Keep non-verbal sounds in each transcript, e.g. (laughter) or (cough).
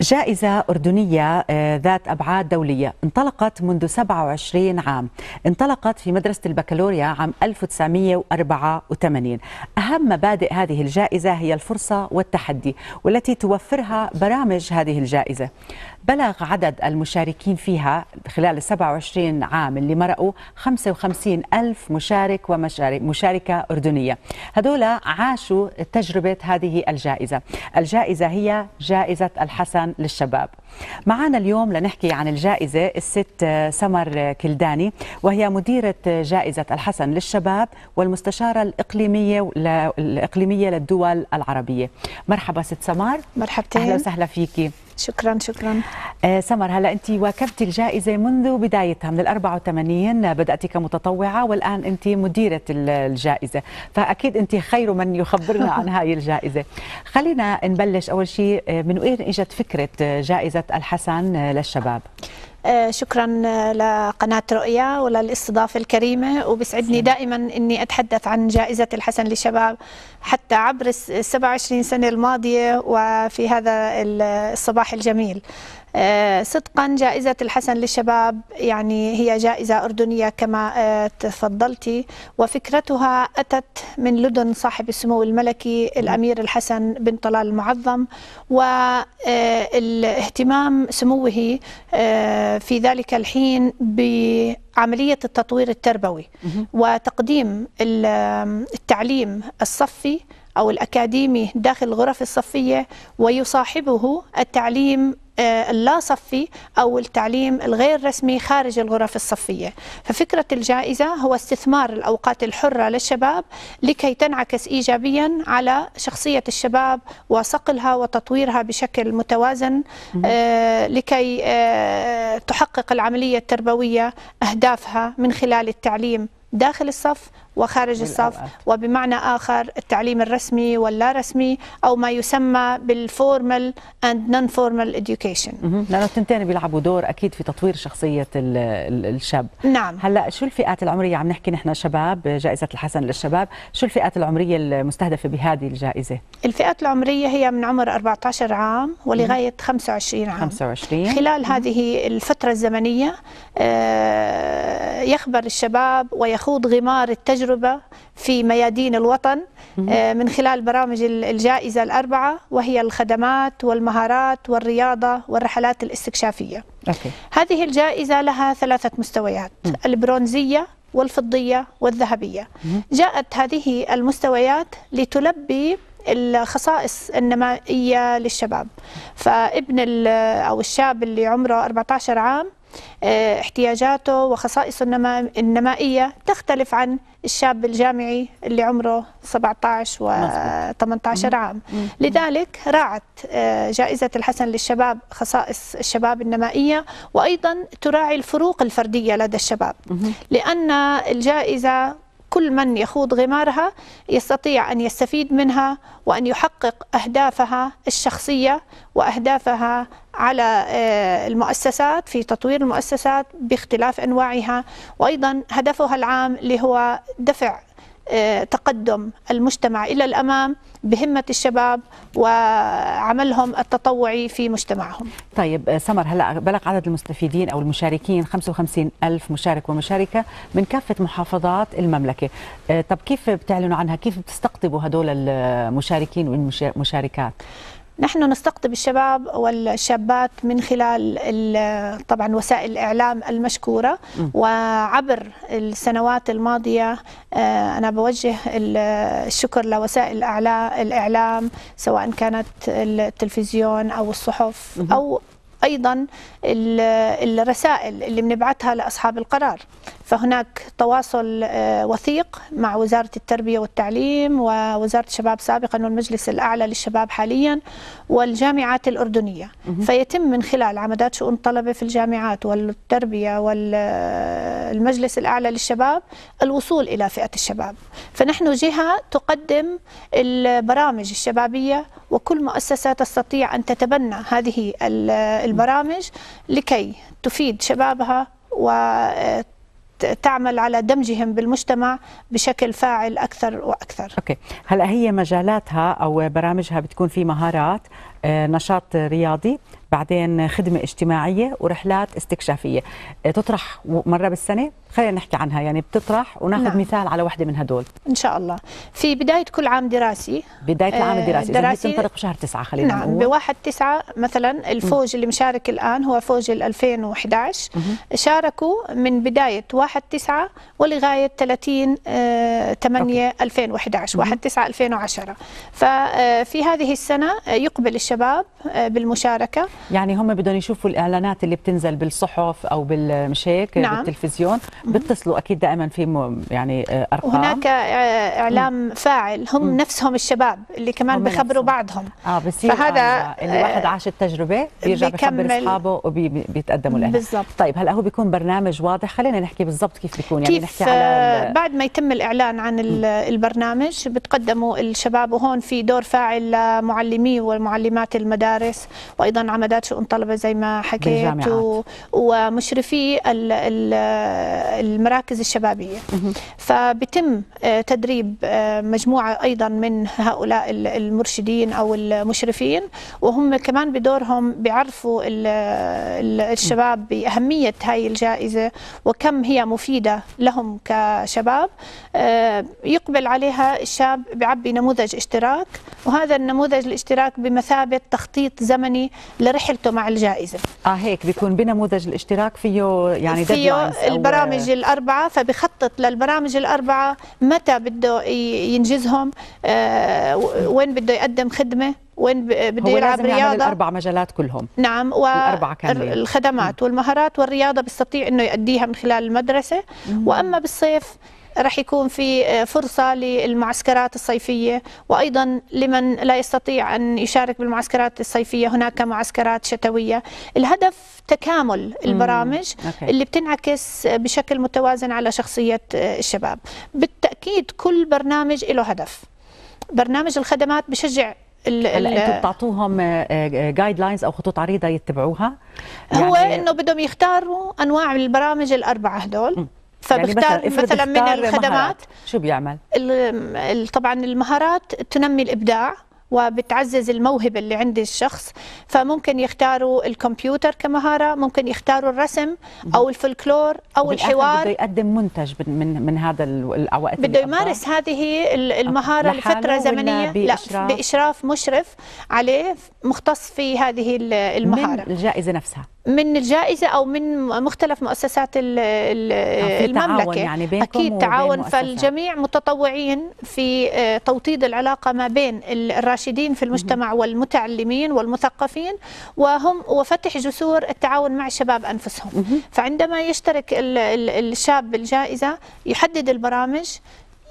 جائزة أردنية آه، ذات أبعاد دولية انطلقت منذ 27 عام انطلقت في مدرسة البكالوريا عام 1984 أهم مبادئ هذه الجائزة هي الفرصة والتحدي والتي توفرها برامج هذه الجائزة بلغ عدد المشاركين فيها خلال ال 27 عام اللي مرقوا 55 ألف مشارك ومشاركة أردنية هذولا عاشوا تجربة هذه الجائزة الجائزة هي جائزة الحسن للشباب معنا اليوم لنحكي عن الجائزة الست آه، سمر آه، كلداني وهي مديرة آه، جائزة الحسن للشباب والمستشارة الإقليمية الإقليمية للدول العربية مرحبا ست سمر مرحبتين أهلا وسهلا فيكي شكرا شكرا آه سمر هلا انت واكبتي الجائزه منذ بدايتها من ال 84 بداتي كمتطوعه والان انت مديره الجائزه فاكيد انت خير من يخبرنا عن (laughs) هاي الجائزه خلينا نبلش اول شيء آه، من وين اجت فكره آه، جائزه الحسن آه، للشباب آه، شكرا آه، لقناة رؤيا وللاستضافة الكريمة وبسعدني دائما أني أتحدث عن جائزة الحسن للشباب حتى عبر 27 سنة الماضية وفي هذا الصباح الجميل آه، صدقا جائزة الحسن للشباب يعني هي جائزة أردنية كما آه، تفضلتي وفكرتها أتت من لدن صاحب السمو الملكي الأمير الحسن بن طلال المعظم والاهتمام آه، سموه في ذلك الحين ب عملية التطوير التربوي وتقديم التعليم الصفي أو الأكاديمي داخل الغرف الصفية ويصاحبه التعليم آه، اللا صفي أو التعليم الغير رسمي خارج الغرف الصفية ففكرة الجائزة هو استثمار الأوقات الحرة للشباب لكي تنعكس إيجابيا على شخصية الشباب وصقلها وتطويرها بشكل متوازن آه، لكي آه، تحقق العملية التربوية أهدافها من خلال التعليم داخل الصف وخارج الصف وبمعنى آخر التعليم الرسمي واللا رسمي أو ما يسمى بالفورمال أند نون فورمال إديوكيشن لأنه التنتين بيلعبوا دور أكيد في تطوير شخصية الشاب نعم هلا شو الفئات العمرية عم نحكي نحن شباب جائزة الحسن للشباب شو الفئات العمرية المستهدفة بهذه الجائزة الفئات العمرية هي من عمر 14 عام ولغاية 25 عام 25 خلال هذه الفترة الزمنية آه، يخبر الشباب ويخوض غمار التجربة التجربة في ميادين الوطن آه، من خلال برامج الجائزة الأربعة وهي الخدمات والمهارات والرياضة والرحلات الاستكشافية أوكي. هذه الجائزة لها ثلاثة مستويات البرونزية والفضية والذهبية جاءت هذه المستويات لتلبي الخصائص النمائية للشباب فابن أو الشاب اللي عمره 14 عام آه، احتياجاته وخصائصه النمائية تختلف عن الشاب الجامعي اللي عمره 17 و 18 عام لذلك راعت آه، جائزة الحسن للشباب خصائص الشباب النمائية وأيضا تراعي الفروق الفردية لدى الشباب لأن الجائزة كل من يخوض غمارها يستطيع أن يستفيد منها وأن يحقق أهدافها الشخصية وأهدافها على آه، المؤسسات في تطوير المؤسسات باختلاف أنواعها وأيضا هدفها العام اللي هو دفع تقدم المجتمع الى الامام بهمه الشباب وعملهم التطوعي في مجتمعهم. طيب آه، سمر هلا بلغ عدد المستفيدين او المشاركين 55 ألف مشارك ومشاركه من كافه محافظات المملكه. آه، طب كيف بتعلنوا عنها؟ كيف بتستقطبوا هدول المشاركين والمشاركات؟ نحن نستقطب الشباب والشابات من خلال طبعا وسائل الاعلام المشكوره وعبر السنوات الماضيه آه، انا بوجه الشكر لوسائل الاعلام سواء كانت التلفزيون او الصحف او ايضا الرسائل اللي بنبعثها لاصحاب القرار فهناك تواصل آه، وثيق مع وزارة التربية والتعليم ووزارة الشباب سابقا والمجلس الأعلى للشباب حاليا والجامعات الأردنية فيتم من خلال عمدات شؤون الطلبة في الجامعات والتربية والمجلس آه، الأعلى للشباب الوصول إلى فئة الشباب فنحن جهة تقدم البرامج الشبابية وكل مؤسسة تستطيع أن تتبنى هذه آه، البرامج لكي تفيد شبابها و تعمل على دمجهم بالمجتمع بشكل فاعل اكثر واكثر. اوكي، هلا هي مجالاتها او برامجها بتكون في مهارات آه، نشاط رياضي بعدين خدمة اجتماعية ورحلات استكشافية إيه، تطرح مرة بالسنة خلينا نحكي عنها يعني بتطرح وناخذ نعم. مثال على واحدة من هدول إن شاء الله في بداية كل عام دراسي بداية العام آه، الدراسي يعني دراسي تنطلق بشهر تسعة خلينا نعم نقول بواحد تسعة مثلا الفوج م. اللي مشارك الآن هو فوج ال 2011 م. شاركوا من بداية 1 9 ولغاية 30 8 2011 1 9 2010 ففي هذه السنة يقبل الشباب آه، بالمشاركة يعني هم بدهم يشوفوا الاعلانات اللي بتنزل بالصحف او مش هيك نعم. بالتلفزيون بيتصلوا اكيد دائما في يعني آه، ارقام وهناك آه، اعلام مم. فاعل هم مم. نفسهم الشباب اللي كمان بخبروا بعضهم اه بصير فهذا آه، اللي واحد عاش التجربه بيرجع بيخبر اصحابه وبيتقدموا له بالضبط طيب هلا هو بيكون برنامج واضح خلينا نحكي بالضبط كيف بيكون يعني كيف نحكي على بعد ما يتم الاعلان عن البرنامج بتقدموا الشباب وهون في دور فاعل لمعلمي والمعلمات المدارس وايضا عمل عدد شؤون طلبه زي ما حكيت و... ومشرفي المراكز الشبابيه فبتم آه، تدريب آه، مجموعه ايضا من هؤلاء المرشدين او المشرفين وهم كمان بدورهم بيعرفوا الشباب باهميه هاي الجائزه وكم هي مفيده لهم كشباب آه، يقبل عليها الشاب بيعبي نموذج اشتراك وهذا النموذج الاشتراك بمثابه تخطيط زمني لرحله رحلته مع الجائزه اه هيك بيكون بنموذج الاشتراك فيه يعني فيه البرامج الاربعه فبخطط للبرامج الاربعه متى بده ينجزهم آه وين بده يقدم خدمه وين بده يلعب رياضه الاربع مجالات كلهم نعم والخدمات والمهارات والرياضه بيستطيع انه يؤديها من خلال المدرسه مم. واما بالصيف راح يكون في آه، فرصة للمعسكرات الصيفية وأيضا لمن لا يستطيع أن يشارك بالمعسكرات الصيفية هناك معسكرات شتوية الهدف تكامل البرامج اللي بتنعكس بشكل متوازن على شخصية آه، الشباب بالتأكيد كل برنامج له هدف برنامج الخدمات بشجع هل انتم بتعطوهم جايد آه، لاينز او خطوط عريضه يتبعوها هو يعني انه بدهم يختاروا انواع البرامج الاربعه هدول م. يعني فبختار يعني مثلا, مثلا من الخدمات شو بيعمل؟ طبعا المهارات تنمي الابداع وبتعزز الموهبة اللي عند الشخص فممكن يختاروا الكمبيوتر كمهارة ممكن يختاروا الرسم أو الفلكلور أو الحوار بده يقدم منتج من, من هذا الوقت بده يمارس هذه المهارة لفترة زمنية بإشراف لا بإشراف مشرف عليه مختص في هذه المهارة من الجائزة نفسها من الجائزة أو من مختلف مؤسسات المملكة تعاون يعني بينكم أكيد تعاون فالجميع متطوعين في آه، توطيد العلاقة ما بين الراشدين في المجتمع والمتعلمين والمثقفين وهم وفتح جسور التعاون مع الشباب أنفسهم فعندما يشترك الشاب بالجائزة يحدد البرامج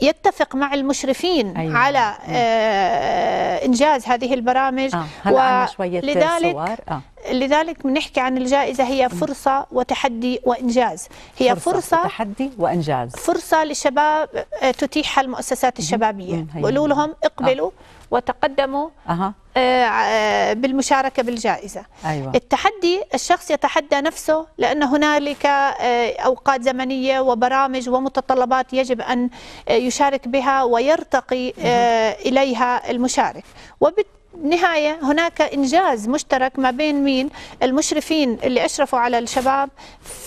يتفق مع المشرفين أيوة. على أيوة. آه انجاز هذه البرامج آه. صور. آه. لذلك بنحكي عن الجائزة هي فرصة وتحدي وإنجاز هي فرصة, فرصة تحدي وإنجاز فرصة للشباب آه، تتيحها المؤسسات الشبابية بقولوا لهم آه. اقبلوا آه. وتقدموا أه. بالمشاركة بالجائزة أيوة. التحدي الشخص يتحدى نفسه لأن هنالك آه، أوقات زمنية وبرامج ومتطلبات يجب أن يشارك بها ويرتقي أه. إليها المشارك وبالتالي نهاية هناك إنجاز مشترك ما بين مين المشرفين اللي أشرفوا على الشباب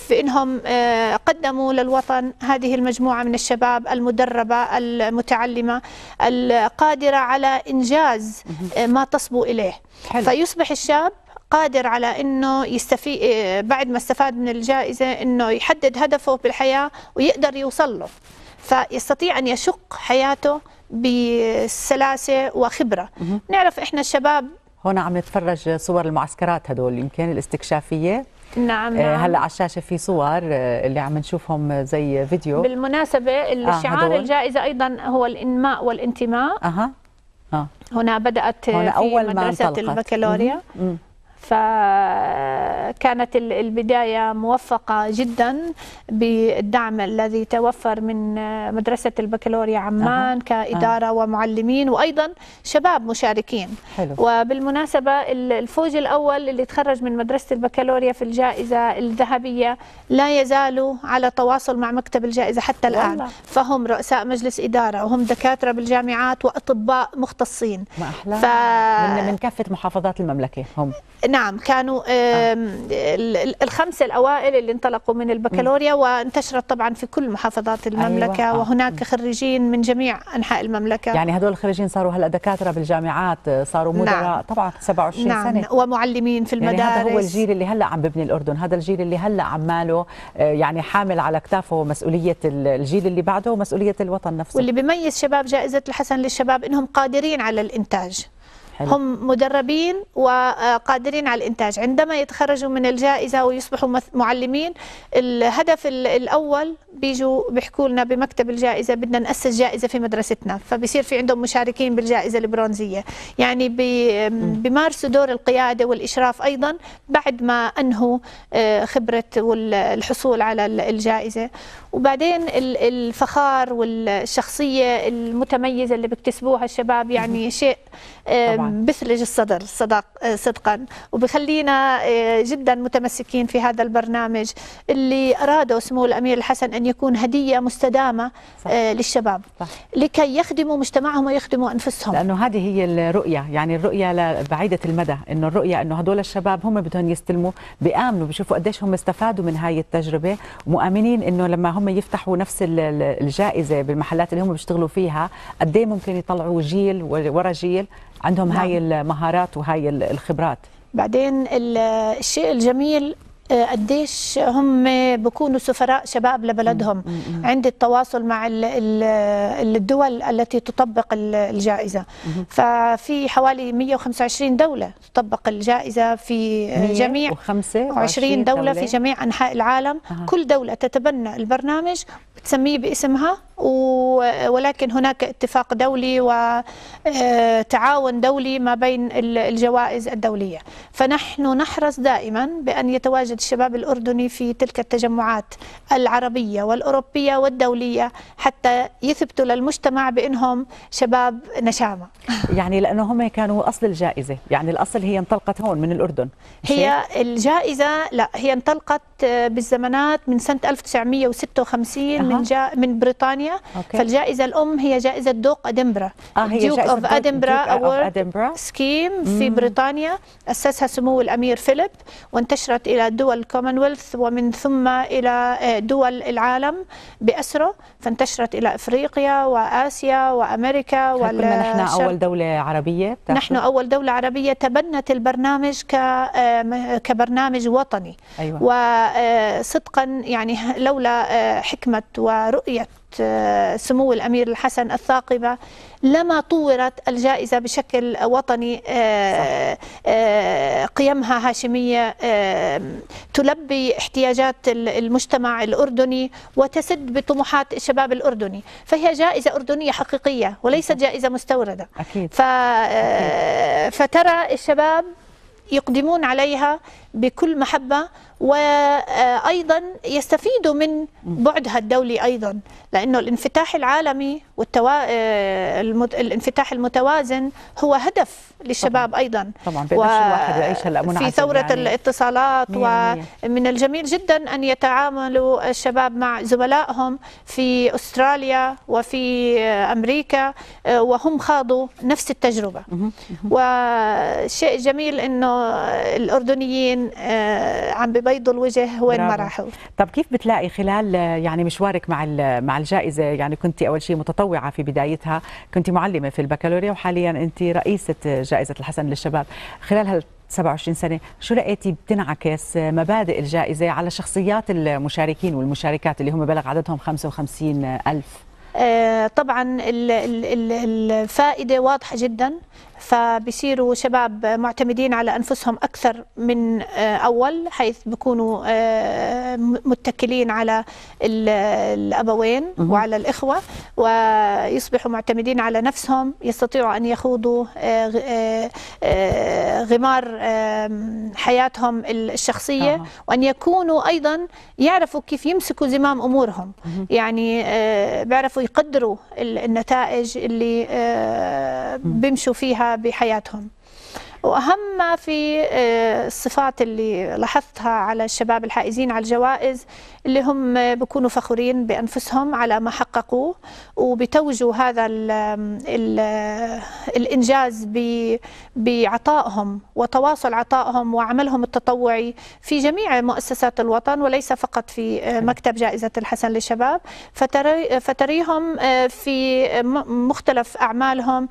في إنهم آه، قدموا للوطن هذه المجموعة من الشباب المدربة المتعلمة القادرة على إنجاز آه، ما تصبو إليه حلو. فيصبح الشاب قادر على انه يستفيد آه، بعد ما استفاد من الجائزه انه يحدد هدفه بالحياه ويقدر يوصل له فيستطيع أن يشق حياته بسلاسة وخبرة مه. نعرف إحنا الشباب هنا عم نتفرج صور المعسكرات هدول يمكن الاستكشافية نعم آه، نعم هلا على الشاشه في صور آه، اللي عم نشوفهم زي فيديو بالمناسبه آه، الشعار آه الجائزه ايضا هو الانماء والانتماء اها آه. هنا بدات هنا في أول مدرسه البكالوريا مه. مه. فكانت البداية موفقة جدا بالدعم الذي توفر من مدرسة البكالوريا عمان أه. كإدارة أه. ومعلمين وأيضا شباب مشاركين حلو. وبالمناسبة الفوج الأول اللي تخرج من مدرسة البكالوريا في الجائزة الذهبية لا يزالوا على تواصل مع مكتب الجائزة حتى الآن والله. فهم رؤساء مجلس إدارة وهم دكاترة بالجامعات وأطباء مختصين ما أحلى ف... من, من كافة محافظات المملكة هم نعم كانوا الخمسه الاوائل اللي انطلقوا من البكالوريا وانتشرت طبعا في كل محافظات أيوة، المملكه أيوة. وهناك خريجين من جميع انحاء المملكه يعني هذول الخريجين صاروا هلا دكاتره بالجامعات آه، صاروا مدراء نعم. طبعا 27 نعم. سنه ومعلمين في المدارس يعني هذا هو الجيل اللي هلا عم ببني الاردن هذا الجيل اللي هلا عماله آه، يعني حامل على كتافه مسؤوليه الجيل اللي بعده ومسؤوليه الوطن نفسه واللي بيميز شباب جائزه الحسن للشباب انهم قادرين على الانتاج حلو. هم مدربين وقادرين على الإنتاج عندما يتخرجوا من الجائزة ويصبحوا معلمين الهدف الأول بيجوا بيحكوا لنا بمكتب الجائزة بدنا نأسس جائزة في مدرستنا فبصير في عندهم مشاركين بالجائزة البرونزية يعني بيمارسوا دور القيادة والإشراف أيضا بعد ما أنهوا آه، خبرة والحصول على الجائزة وبعدين الفخار والشخصيه المتميزه اللي بيكتسبوها الشباب يعني شيء بثلج الصدر صدق آه، صدقا وبخلينا آه، جدا متمسكين في هذا البرنامج اللي اراده سمو الامير الحسن ان يكون هديه مستدامه صح. آه، للشباب صح. لكي يخدموا مجتمعهم ويخدموا انفسهم لانه هذه هي الرؤيه يعني الرؤيه بعيده المدى انه الرؤيه انه هدول الشباب هم بدهم يستلموا بيامنوا بيشوفوا قديش هم استفادوا من هاي التجربه ومؤمنين انه لما هم هم يفتحوا نفس الجائزه بالمحلات اللي هم بيشتغلوا فيها قد ايه ممكن يطلعوا جيل ورا جيل عندهم نعم. هاي المهارات وهاي الخبرات بعدين الشيء الجميل آه، قديش هم بكونوا سفراء شباب لبلدهم عند التواصل مع الدول التي تطبق الجائزة ففي حوالي 125 دولة تطبق الجائزة في آه، جميع 20 دولة في جميع أنحاء العالم كل دولة تتبنى البرنامج تسميه باسمها آه، ولكن هناك اتفاق دولي وتعاون دولي ما بين الجوائز الدولية فنحن نحرص دائما بأن يتواجد تواجد الشباب الأردني في تلك التجمعات العربية والأوروبية والدولية حتى يثبتوا للمجتمع بأنهم شباب نشامة يعني لأنه هم كانوا أصل الجائزة يعني الأصل هي انطلقت هون من الأردن هي الجائزة لا هي انطلقت آه، بالزمانات من سنه 1956 أه. من جا من بريطانيا أوكي. فالجائزه الام هي جائزه دوق ادنبرا آه هي دوق اوف ادنبرا سكيم في بريطانيا اسسها سمو الامير فيليب وانتشرت الى دول الكومنولث ومن ثم الى آه، دول العالم باسره فانتشرت الى افريقيا واسيا وامريكا نحن اول دوله عربيه نحن اول دوله عربيه تبنت البرنامج آه، كبرنامج وطني أيوة. آه، صدقا يعني لولا آه، حكمة ورؤية آه، سمو الأمير الحسن الثاقبة لما طورت الجائزة بشكل وطني قيمها هاشمية تلبي احتياجات المجتمع الأردني وتسد بطموحات الشباب الأردني فهي جائزة أردنية حقيقية وليست جائزة مستوردة أكيد. ف... فترى الشباب يقدمون عليها بكل محبة وايضا يستفيدوا من بعدها الدولي ايضا لانه الانفتاح العالمي والتوا... آه، الانفتاح المتوازن هو هدف للشباب طبعا. ايضا طبعا و... الواحد يعيش هلا في ثوره يعني الاتصالات ومن الجميل جدا ان يتعاملوا الشباب مع زملائهم في استراليا وفي امريكا آه، وهم خاضوا نفس التجربه وشيء جميل انه الاردنيين آه، عم ببيضوا الوجه وين ما راحوا طب كيف بتلاقي خلال آه، يعني مشوارك مع مع الجائزه يعني كنت اول شيء متطوعه في بدايتها كنت معلمه في البكالوريا وحاليا انت رئيسه جائزه الحسن للشباب خلال هال 27 سنه شو لقيتي بتنعكس مبادئ الجائزه على شخصيات المشاركين والمشاركات اللي هم بلغ عددهم 55 ألف آه، طبعا الفائدة واضحة جدا فبصيروا شباب معتمدين على انفسهم اكثر من آه، اول حيث بكونوا آه، متكلين على الابوين وعلى الاخوه ويصبحوا معتمدين على نفسهم يستطيعوا ان يخوضوا آه، غمار حياتهم الشخصيه وان يكونوا ايضا يعرفوا كيف يمسكوا زمام امورهم يعني بيعرفوا يقدروا النتائج اللي بيمشوا فيها بحياتهم واهم ما في آه، الصفات اللي لاحظتها على الشباب الحائزين على الجوائز اللي هم بيكونوا فخورين بانفسهم على ما حققوه وبتوجوا هذا ال ال الانجاز بعطائهم وتواصل عطائهم وعملهم التطوعي في جميع مؤسسات الوطن وليس فقط في آه، مكتب جائزه الحسن للشباب فتري فتريهم آه، في مختلف اعمالهم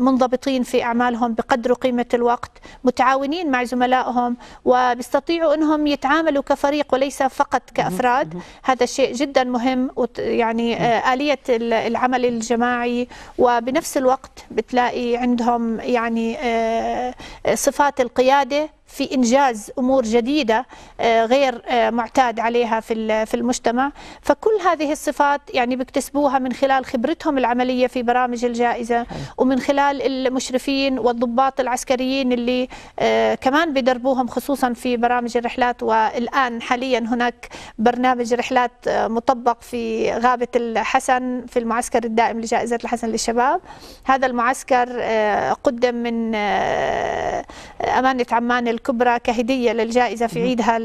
منضبطين في اعمالهم بقدر بيقدروا قيمة الوقت متعاونين مع زملائهم وبيستطيعوا أنهم يتعاملوا كفريق وليس فقط كأفراد هذا شيء جدا مهم يعني آه، آلية العمل الجماعي وبنفس الوقت بتلاقي عندهم يعني آه، صفات القيادة في إنجاز أمور جديدة آه، غير آه، معتاد عليها في في المجتمع فكل هذه الصفات يعني بيكتسبوها من خلال خبرتهم العملية في برامج الجائزة ومن خلال المشرفين والضباط العسكريين اللي آه، كمان بيدربوهم خصوصا في برامج الرحلات والآن حاليا هناك برنامج رحلات مطبق في غابة الحسن في المعسكر الدائم لجائزة الحسن للشباب هذا المعسكر قدم من أمانة عمان الكبرى كهدية للجائزة في عيدها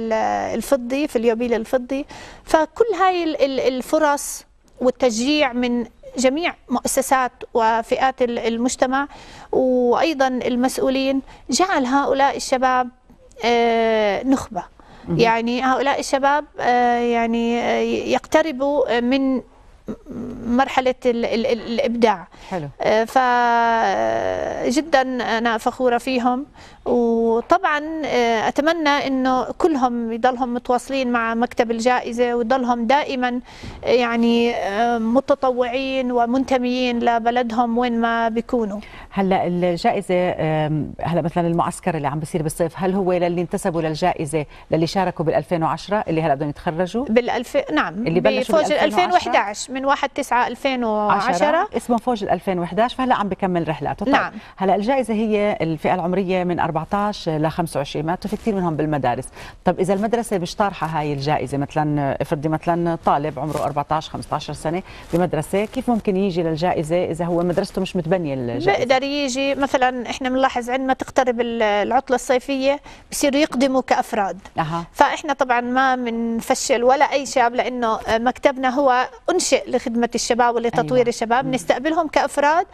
الفضي في اليوبيل الفضي فكل هاي الفرص والتشجيع من جميع مؤسسات وفئات المجتمع وأيضا المسؤولين جعل هؤلاء الشباب آه، نخبة يعني هؤلاء الشباب آه، يعني آه، يقتربوا من مرحلة الـ الـ الإبداع حلو. فجدا أنا فخورة فيهم وطبعا آه، اتمنى انه كلهم يضلهم متواصلين مع مكتب الجائزه ويضلهم دائما آه، يعني آه، متطوعين ومنتميين لبلدهم وين ما بيكونوا هلا الجائزه هلا مثلا المعسكر اللي عم بيصير بالصيف هل هو للي انتسبوا للجائزه للي شاركوا بال2010 اللي هلا بدهم يتخرجوا بال2000 نعم اللي بلشوا بفوج 2011 من 1 9 2010 اسمه فوج 2011 فهلا عم بكمل رحلاته طيب، نعم هلا الجائزه هي الفئه العمريه من 4 14 ل 25 ما في كثير منهم بالمدارس طب اذا المدرسه مش طارحه هاي الجائزه مثلا افرضي مثلا طالب عمره 14 15 سنه بمدرسه كيف ممكن يجي للجائزه اذا هو مدرسته مش متبنيه الجائزه بيقدر يجي مثلا احنا بنلاحظ عندما تقترب العطله الصيفيه بصيروا يقدموا كافراد أه. فاحنا طبعا ما بنفشل ولا اي شاب لانه مكتبنا هو انشئ لخدمه الشباب ولتطوير أيوة. الشباب نستقبلهم كافراد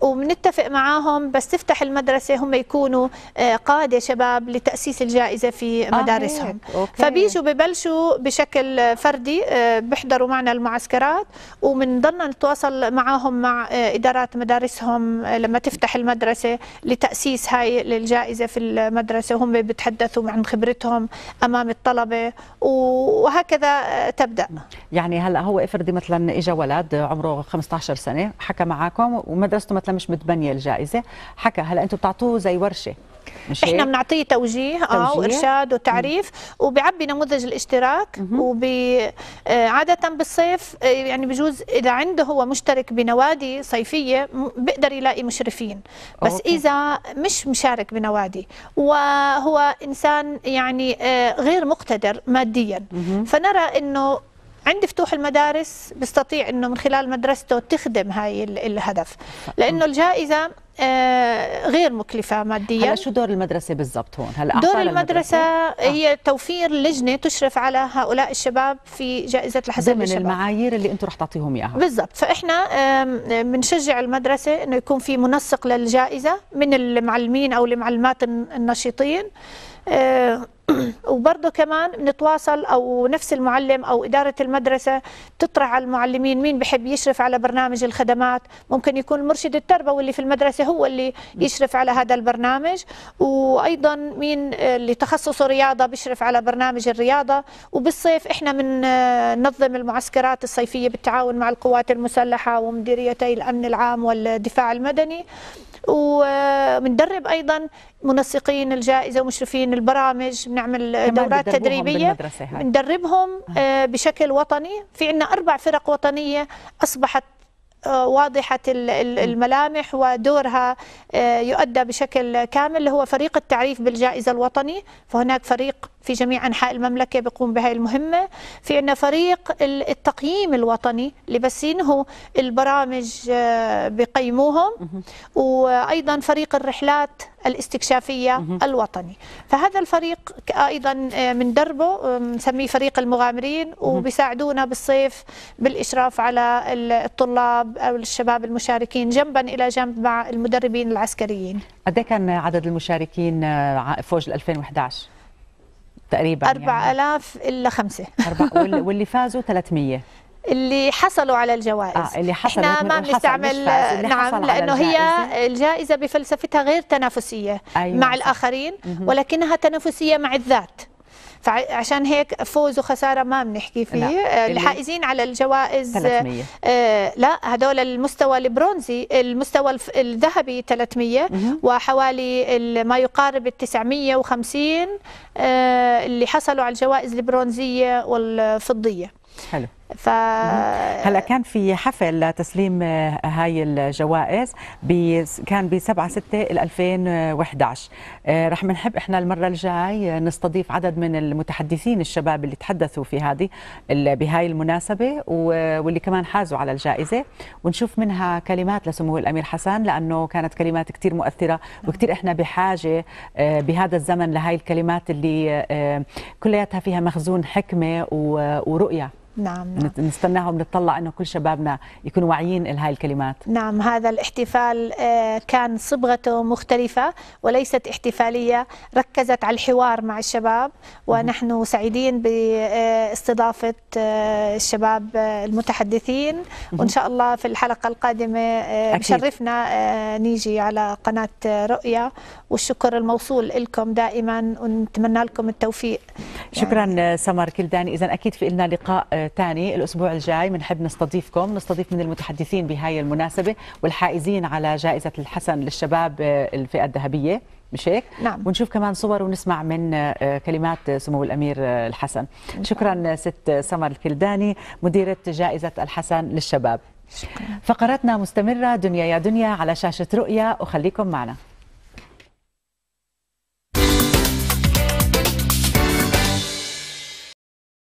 وبنتفق معاهم بس تفتح المدرسة هم يكونوا آه، قادة شباب لتأسيس الجائزة في آه، مدارسهم آه فبيجوا ببلشوا بشكل فردي آه، بيحضروا معنا المعسكرات وبنضلنا نتواصل معاهم مع إدارات مدارسهم لما تفتح المدرسة لتأسيس هاي الجائزة في المدرسة وهم بيتحدثوا عن خبرتهم أمام الطلبة وهكذا تبدأ يعني هلأ هو افرضي مثلا إجا ولد عمره 15 سنة حكى معاكم ومدرسته مثلا مش متبنيه الجائزه حكى هلا انتم بتعطوه زي ورشه مش احنا بنعطيه توجيه, آه، توجيه اه وارشاد وتعريف وبيعبي وبعبي نموذج الاشتراك وعادة آه، بالصيف آه، يعني بجوز اذا عنده هو مشترك بنوادي صيفيه بيقدر يلاقي مشرفين بس أوكي. اذا مش مشارك بنوادي وهو انسان يعني غير مقتدر ماديا مم. فنرى انه عند فتوح المدارس بيستطيع انه من خلال مدرسته تخدم هاي الهدف لانه الجائزه آه، غير مكلفه ماديا هلا شو دور المدرسه بالضبط هون هلا دور المدرسه, المدرسة آه. هي آه. توفير لجنه تشرف على هؤلاء الشباب في جائزه الحسن ضمن المعايير اللي انتم رح تعطيهم اياها بالضبط فاحنا بنشجع المدرسه انه يكون في منسق للجائزه من المعلمين او المعلمات النشيطين آه، (coughs) وبرضه كمان نتواصل او نفس المعلم او اداره المدرسه تطرح على المعلمين مين بحب يشرف على برنامج الخدمات ممكن يكون المرشد التربوي اللي في المدرسه هو اللي يشرف على هذا البرنامج وايضا مين اللي تخصصه رياضه بيشرف على برنامج الرياضه وبالصيف احنا بننظم آه، المعسكرات الصيفيه بالتعاون مع القوات المسلحه ومديريتي الامن العام والدفاع المدني وبندرب آه، ايضا منسقين الجائزة ومشرفين البرامج بنعمل دورات تدريبية بندربهم آه. آه، بشكل وطني في عندنا أربع فرق وطنية أصبحت آه، واضحة الملامح ودورها يؤدى بشكل كامل هو فريق التعريف بالجائزة الوطني فهناك فريق في جميع أنحاء المملكة بيقوم بهذه المهمة في عنا فريق التقييم الوطني اللي ينهوا البرامج آه، بقيموهم وأيضا فريق الرحلات الاستكشافية الوطني فهذا الفريق أيضا آه، من دربه آه، نسميه فريق المغامرين وبيساعدونا بالصيف بالإشراف على الطلاب أو الشباب المشاركين جنبا إلى جنب مع المدربين العسكريين قد إيه كان عدد المشاركين فوج 2011 تقريبا 4000 يعني. الا خمسه (laughs) واللي فازوا 300 اللي حصلوا على الجوائز آه اللي حصلوا احنا ما بنستعمل نعم لانه هي الجائزه بفلسفتها غير تنافسيه أيوة مع صح. الاخرين ولكنها تنافسيه مع الذات فعشان هيك فوز وخساره ما بنحكي فيه آه، لا. الحائزين على الجوائز آه، 300 آه لا هدول المستوى البرونزي المستوى الذهبي 300 مه. وحوالي ما يقارب ال 950 آه اللي حصلوا على الجوائز البرونزيه والفضيه حلو ف هلا كان في حفل لتسليم آه، هاي الجوائز بي كان ب 7 6 2011 رح بنحب احنا المره الجاي نستضيف عدد من المتحدثين الشباب اللي تحدثوا في هذه بهاي المناسبه واللي كمان حازوا على الجائزه ونشوف منها كلمات لسمو الامير حسن لانه كانت كلمات كثير مؤثره وكثير احنا بحاجه آه، بهذا الزمن لهي الكلمات اللي آه، كلياتها فيها مخزون حكمه ورؤيه نعم, نعم. نستناهم نتطلع انه كل شبابنا يكونوا واعيين لهي الكلمات نعم هذا الاحتفال آه، كان صبغته مختلفه وليست احتفاليه ركزت على الحوار مع الشباب ونحن سعيدين باستضافه آه، الشباب آه، المتحدثين وان شاء الله في الحلقه القادمه بشرفنا نيجي على قناه رؤيا والشكر الموصول لكم دائما ونتمنى لكم التوفيق شكرا يعني. سمر كلداني اذا اكيد في لنا لقاء تاني الأسبوع الجاي بنحب نستضيفكم نستضيف من المتحدثين بهاي المناسبة والحائزين على جائزة الحسن للشباب آه، الفئة الذهبية مش هيك؟ نعم ونشوف كمان صور ونسمع من آه، كلمات سمو الامير آه، الحسن، شكرا ست سمر الكلداني مديره جائزه الحسن للشباب. شكرا. فقرتنا مستمره دنيا يا دنيا على شاشه رؤيا وخليكم معنا.